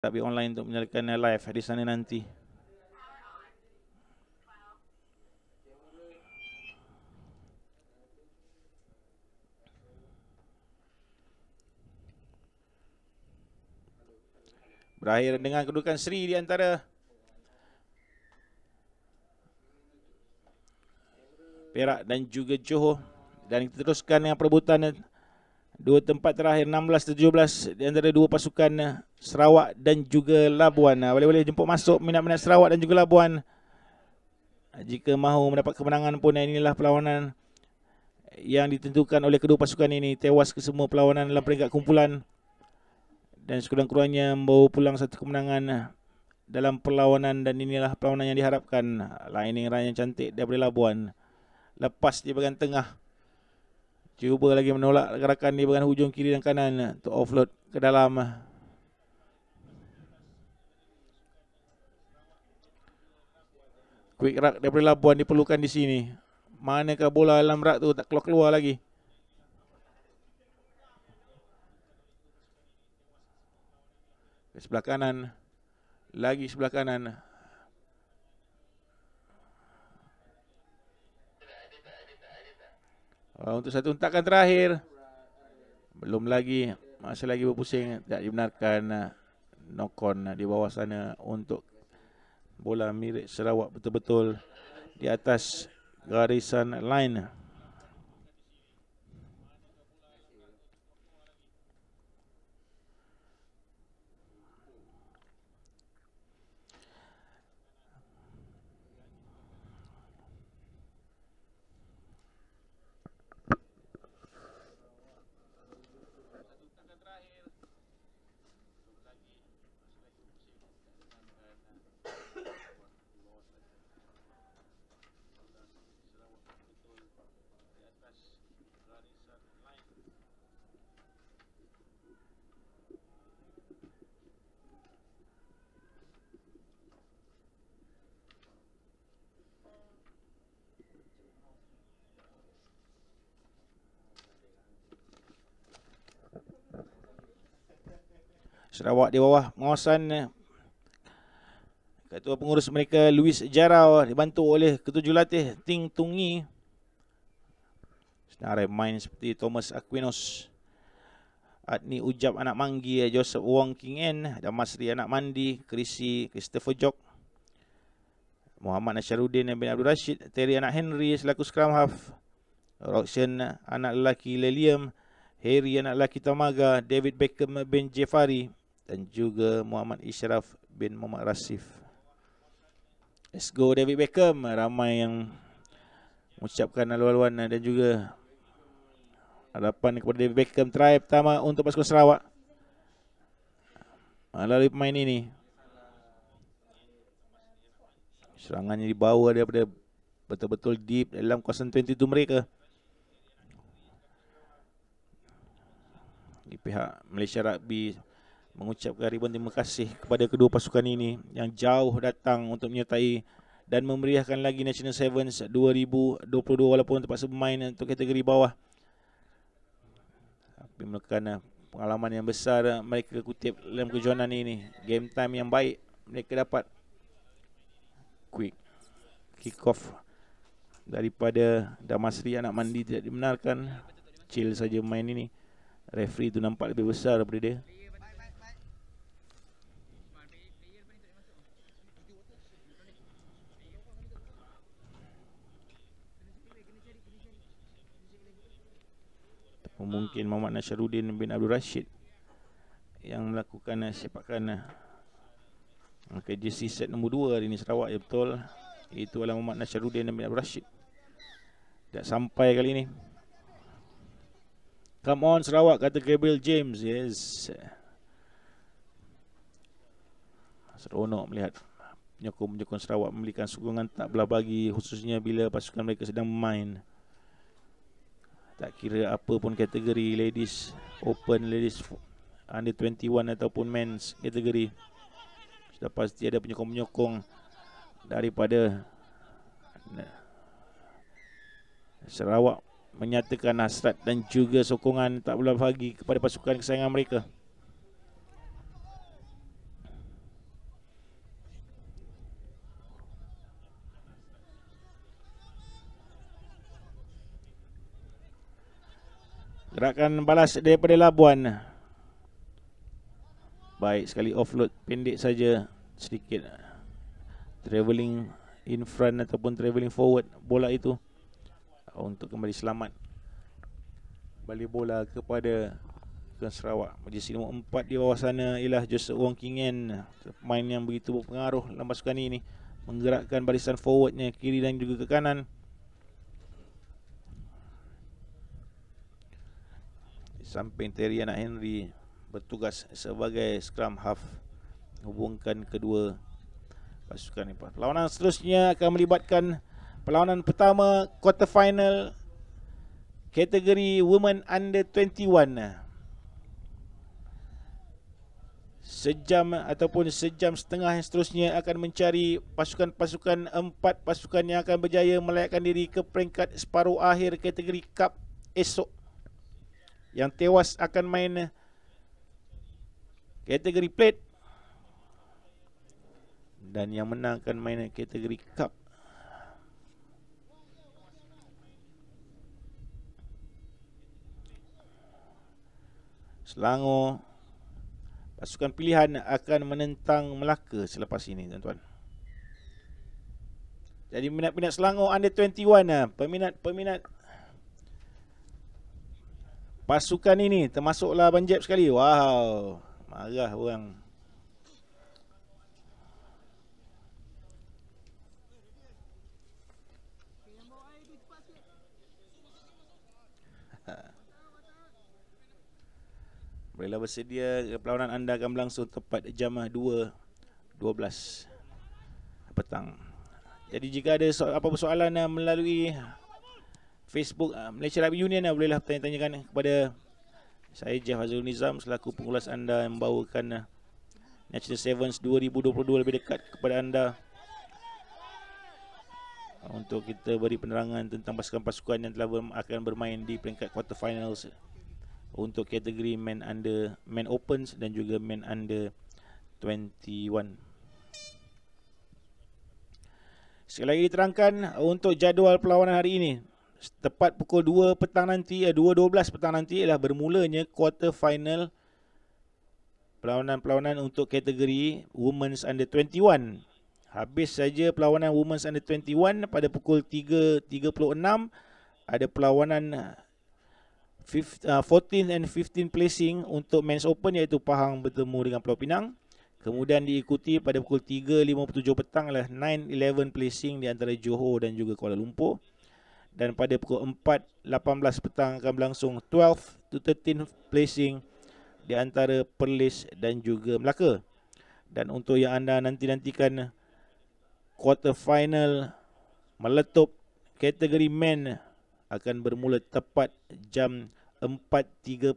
tapi online untuk menyalakan live di sana nanti. Berakhir dengan kedudukan Sri di antara Perak dan juga Johor. Dan kita teruskan dengan perebutan dua tempat terakhir 16-17 di antara dua pasukan eh, Sarawak dan juga Labuan. Ah, boleh-boleh jemput masuk minat-minat Sarawak dan juga Labuan. Ah, jika mahu mendapat kemenangan pun eh, inilah perlawanan yang ditentukan oleh kedua pasukan ini. Tewas ke semua perlawanan dalam peringkat kumpulan. Dan sekurang-kurangnya membawa pulang satu kemenangan eh, dalam perlawanan dan inilah perlawanan yang diharapkan. Lining raya yang cantik daripada Labuan. Lepas di bagian tengah. Cuba lagi menolak gerakan di bahagian hujung kiri dan kanan ah, untuk offload ke dalam. Ah. Quick rak daripada Labuan diperlukan di sini. Manakah bola dalam rak tu tak keluar-keluar lagi. sebelah kanan. Lagi sebelah kanan. Uh, untuk satu untakan terakhir. Belum lagi. Masih lagi berpusing. Tak dibenarkan uh, ah, nokon uh, ah, di bawah sana untuk bola mirip Sarawak betul-betul di atas garisan line. Sarawak di bawah pengawasan eh. Ketua pengurus mereka Louis Jarau eh, dibantu oleh ketujuh latih Ting Tungi. Senarai main seperti Thomas Aquinos. Adni Ujab anak manggi eh, Joseph Wong King En. Damasri anak mandi. Chrissy Christopher Jok. Muhammad Nasharuddin bin Abdul Rashid. Terry anak Henry selaku scrum half. Roxen anak lelaki Leliam. Harry anak lelaki Tamaga. David Beckham bin Jeffari dan juga Muhammad Ishraf bin Muhammad Rasif. Let's go David Beckham ramai yang mengucapkan aluan-aluan dan juga harapan kepada David Beckham try pertama untuk pasukan Sarawak. Melalui ah, pemain ini. Serangannya dibawa daripada betul-betul deep dalam kawasan 22 mereka. Di pihak Malaysia Rugby mengucapkan ribuan terima kasih kepada kedua pasukan ini yang jauh datang untuk menyertai dan memeriahkan lagi National Sevens 2022 walaupun terpaksa bermain untuk kategori bawah. Tapi merupakan eh, pengalaman yang besar eh, mereka kutip dalam kejuanan ini. Game time yang baik mereka dapat. Quick kick off daripada Damasri anak mandi tidak dibenarkan. Chill saja main ini. Referee tu nampak lebih besar daripada dia. mungkin hmm. Muhammad Nasiruddin bin Abdul Rashid yang melakukan eh, sepakan eh. okay, jersey set nombor 2 hari ini Sarawak ya betul itu adalah Muhammad Nasiruddin bin Abdul Rashid tak sampai kali ini come on Sarawak kata Gabriel James yes seronok melihat penyokong-penyokong Sarawak memberikan sokongan tak belah bagi khususnya bila pasukan mereka sedang main tak kira apa pun kategori ladies open ladies under 21 ataupun men's kategori sudah pasti ada penyokong-penyokong daripada Sarawak menyatakan hasrat dan juga sokongan tak bulan bagi kepada pasukan kesayangan mereka Gerakan balas daripada Labuan. Baik sekali offload pendek saja sedikit travelling in front ataupun travelling forward bola itu untuk kembali selamat. Balik bola kepada Tuan Sarawak. Majlis ini nombor empat di bawah sana ialah Joseph Wong Kingen. Pemain yang begitu berpengaruh dalam pasukan ini. Menggerakkan barisan forwardnya kiri dan juga ke kanan. samping Terry anak Henry bertugas sebagai scrum half hubungkan kedua pasukan ini. Perlawanan seterusnya akan melibatkan perlawanan pertama quarter final kategori women under 21. Sejam ataupun sejam setengah yang seterusnya akan mencari pasukan-pasukan empat pasukan yang akan berjaya melayakkan diri ke peringkat separuh akhir kategori cup esok yang tewas akan main eh, kategori plate dan yang menang akan main kategori cup Selangor pasukan pilihan akan menentang Melaka selepas ini tuan-tuan jadi minat-minat Selangor under 21 eh, peminat-peminat Pasukan ini termasuklah banjir sekali. Wow. Marah orang. Bila bersedia perlawanan anda akan berlangsung tepat jam 2 12 petang. Jadi jika ada so- apa-apa soalan eh, melalui Facebook uh, Malaysia Rugby Union uh, bolehlah tanya-tanyakan eh, kepada saya Jeff Azul Nizam selaku pengulas anda yang membawakan uh, National Sevens 2022 lebih dekat kepada anda untuk kita beri penerangan tentang pasukan-pasukan yang telah ber- akan bermain di peringkat quarter finals untuk kategori men under men opens dan juga men under 21. Sekali lagi diterangkan untuk jadual perlawanan hari ini tepat pukul 2 petang nanti eh 2.12 petang nanti ialah bermulanya quarter final perlawanan-perlawanan untuk kategori women's under 21. Habis saja perlawanan women's under 21 pada pukul 3.36 ada perlawanan 14th eh, eh, and 15th placing untuk men's open iaitu Pahang bertemu dengan Pulau Pinang. Kemudian diikuti pada pukul 3.57 petang adalah 9-11 placing di antara Johor dan juga Kuala Lumpur dan pada pukul 4.18 petang akan berlangsung 12 to 13 placing di antara Perlis dan juga Melaka. Dan untuk yang anda nanti-nantikan quarter final meletup kategori men akan bermula tepat jam 4.39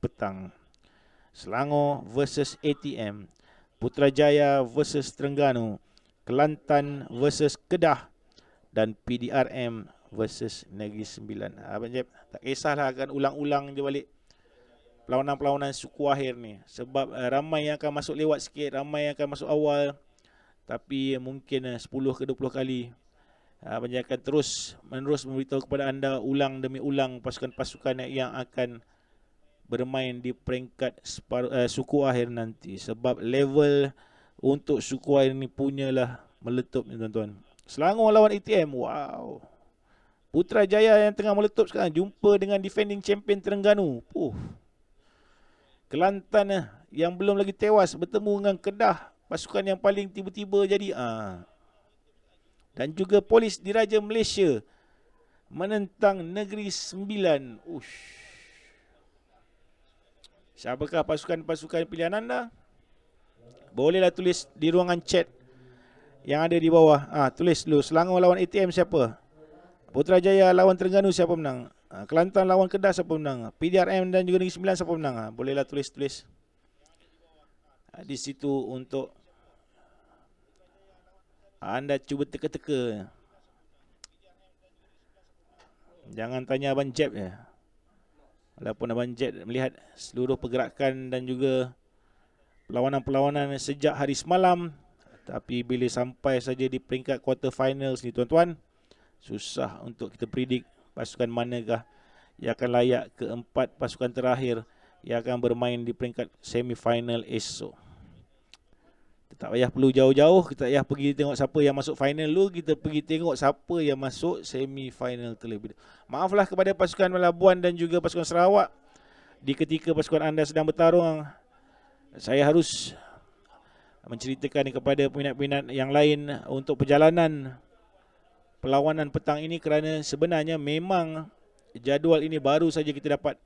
petang. Selangor versus ATM, Putrajaya versus Terengganu, Kelantan versus Kedah, dan PDRM versus Negeri Sembilan. Ah, Abang Jeb, tak kisahlah akan ulang-ulang dia balik pelawanan-pelawanan suku akhir ni. Sebab uh, ramai yang akan masuk lewat sikit, ramai yang akan masuk awal. Tapi uh, mungkin ah, uh, 10 ke 20 kali Abang Jeb akan terus menerus memberitahu kepada anda ulang demi ulang pasukan-pasukan yang akan bermain di peringkat separuh, uh, suku akhir nanti. Sebab level untuk suku akhir ni punyalah meletup ni tuan-tuan. Selangor lawan ETM. Wow. Putrajaya yang tengah meletup sekarang jumpa dengan defending champion Terengganu. Puh. Kelantan eh, yang belum lagi tewas bertemu dengan Kedah, pasukan yang paling tiba-tiba jadi ah. Dan juga polis diraja Malaysia menentang Negeri Sembilan. Ush. Siapakah pasukan-pasukan pilihan anda? Bolehlah tulis di ruangan chat yang ada di bawah. Ha, tulis dulu Selangor lawan ATM siapa? Putrajaya lawan Terengganu siapa menang? Ha, Kelantan lawan Kedah siapa menang? PDRM dan juga Negeri Sembilan siapa menang? Ha, bolehlah tulis-tulis. Ha, di situ untuk ha, anda cuba teka-teka. Jangan tanya Abang Jeb je. Ya. Walaupun Abang Jeb melihat seluruh pergerakan dan juga perlawanan-perlawanan sejak hari semalam tapi bila sampai saja di peringkat quarter finals ni tuan-tuan susah untuk kita predik pasukan manakah yang akan layak keempat pasukan terakhir yang akan bermain di peringkat semi final esok kita tak payah perlu jauh-jauh kita tak payah pergi tengok siapa yang masuk final dulu kita pergi tengok siapa yang masuk semi final terlebih dahulu maaflah kepada pasukan Melabuan dan juga pasukan Sarawak di ketika pasukan anda sedang bertarung saya harus menceritakan kepada peminat-peminat yang lain untuk perjalanan perlawanan petang ini kerana sebenarnya memang jadual ini baru saja kita dapat.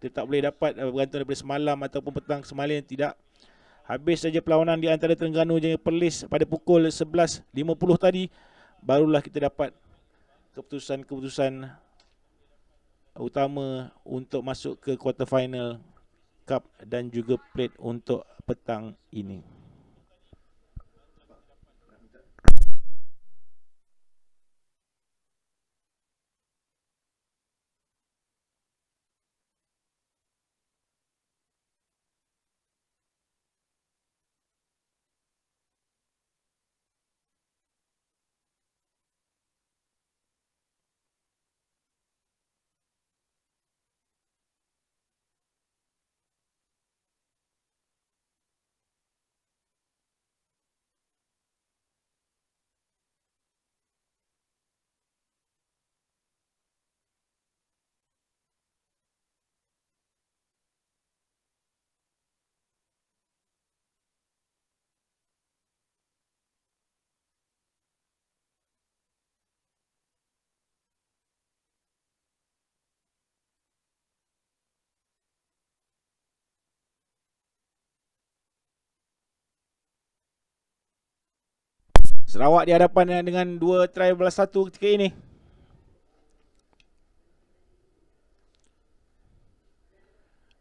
Kita tak boleh dapat eh, bergantung daripada semalam ataupun petang semalam yang tidak. Habis saja perlawanan di antara Terengganu dengan Perlis pada pukul 11.50 tadi barulah kita dapat keputusan-keputusan utama untuk masuk ke quarter final cup dan juga plate untuk petang ini. Sarawak dihadapan dengan dua try belas 1 ketika ini.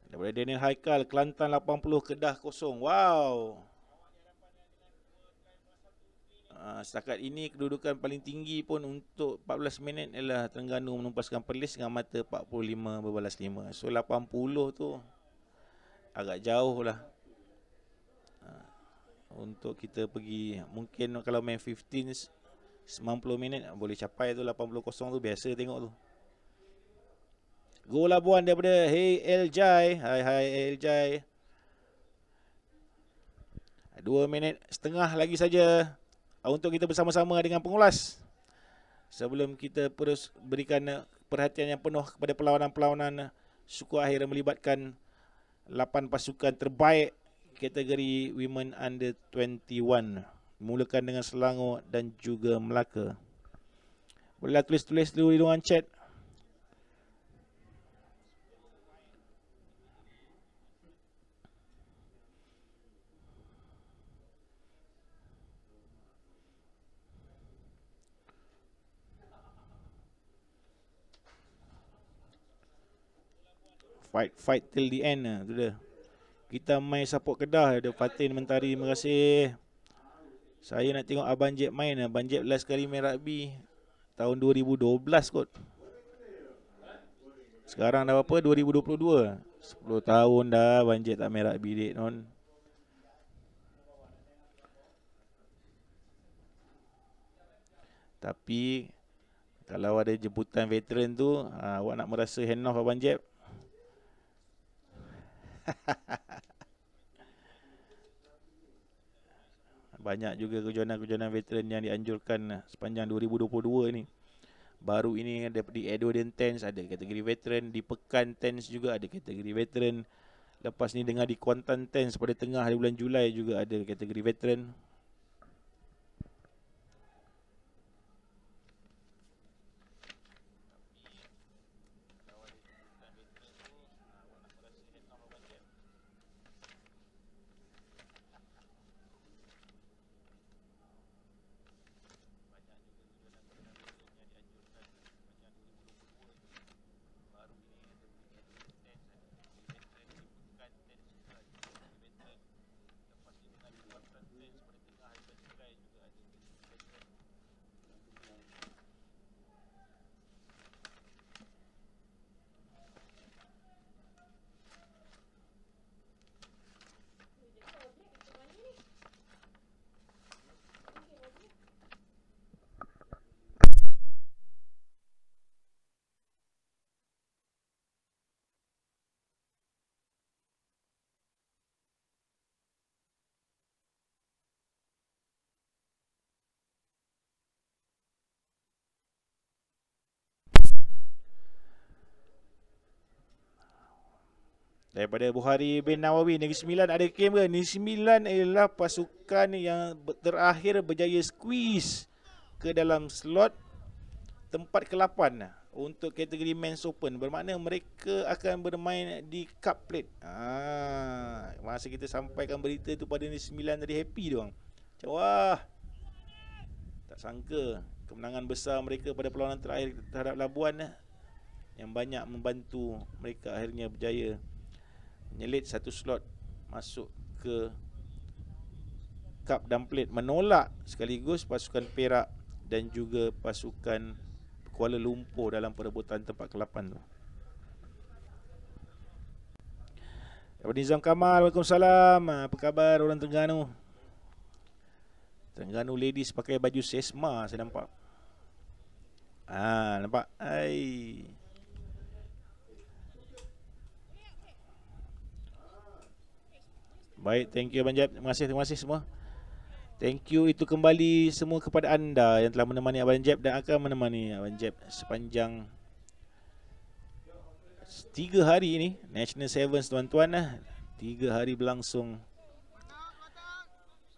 Daripada Daniel Haikal, Kelantan 80, Kedah kosong. Wow. Uh, setakat ini kedudukan paling tinggi pun untuk 14 minit ialah Terengganu menumpaskan Perlis dengan mata 45 berbalas 5. So 80 tu agak jauh lah untuk kita pergi mungkin kalau main 15 90 minit boleh capai tu 80-0 tu biasa tengok tu gol labuan daripada hey LJ hai hai LJ 2 minit setengah lagi saja ah, untuk kita bersama-sama dengan pengulas sebelum kita terus berikan perhatian yang penuh kepada perlawanan-perlawanan suku akhir melibatkan 8 pasukan terbaik kategori women under 21 mulakan dengan Selangor dan juga Melaka boleh tulis-tulis dulu di ruang chat fight fight till the end ah tu kita main support Kedah Ada Fatin Mentari Terima kasih Saya nak tengok Abang Jeb main Abang Jeb last kali main rugby Tahun 2012 kot Sekarang dah apa 2022 10 tahun dah Abang Jeb tak main rugby dek non Tapi Kalau ada jemputan veteran tu ah, Awak nak merasa hand off Abang Jeb banyak juga kejohanan-kejohanan veteran yang dianjurkan eh, sepanjang 2022 ni. Baru ini ada di Edo Tense ada kategori veteran, di Pekan Tense juga ada kategori veteran. Lepas ni dengar di Kuantan Tense pada tengah hari bulan Julai juga ada kategori veteran. daripada Bukhari bin Nawawi negeri sembilan ada game ke negeri sembilan ialah pasukan yang terakhir berjaya squeeze ke dalam slot tempat ke-8 ah, untuk kategori men's open bermakna mereka akan bermain di cup plate ah, masa kita sampaikan berita tu pada negeri sembilan tadi happy tu macam wah tak sangka kemenangan besar mereka pada perlawanan terakhir terhadap Labuan ah, yang banyak membantu mereka akhirnya berjaya nyelit satu slot masuk ke cup dan plate menolak sekaligus pasukan Perak dan juga pasukan Kuala Lumpur dalam perebutan tempat ke-8 tu. Abang Nizam Kamal, Waalaikumsalam. Apa khabar orang tengganu? Tengganu ladies pakai baju sesma saya nampak. Ah, ha, nampak. Hai. Baik, thank you Abang Jeb. Terima kasih, terima kasih semua. Thank you itu kembali semua kepada anda yang telah menemani Abang Jeb dan akan menemani Abang Jeb sepanjang tiga hari ini National Sevens tuan-tuan lah. Tiga hari berlangsung.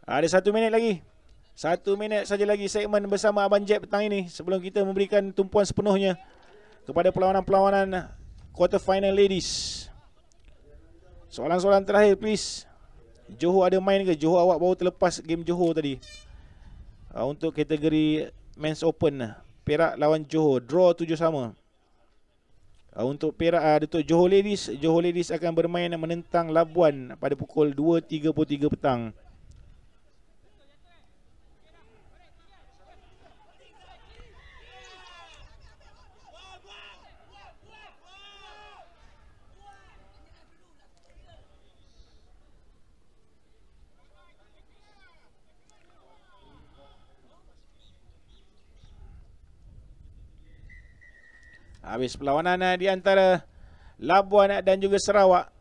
Ada satu minit lagi. Satu minit saja lagi segmen bersama Abang Jeb petang ini sebelum kita memberikan tumpuan sepenuhnya kepada perlawanan-perlawanan quarter final ladies. Soalan-soalan terakhir please. Johor ada main ke? Johor awak baru terlepas game Johor tadi. Uh, untuk kategori Men's Open. Lah. Perak lawan Johor. Draw tujuh sama. Uh, untuk Perak, uh, ah, Dato' Johor Ladies. Johor Ladies akan bermain menentang Labuan pada pukul 2.33 petang. Habis perlawanan eh, di antara Labuan eh, dan juga Sarawak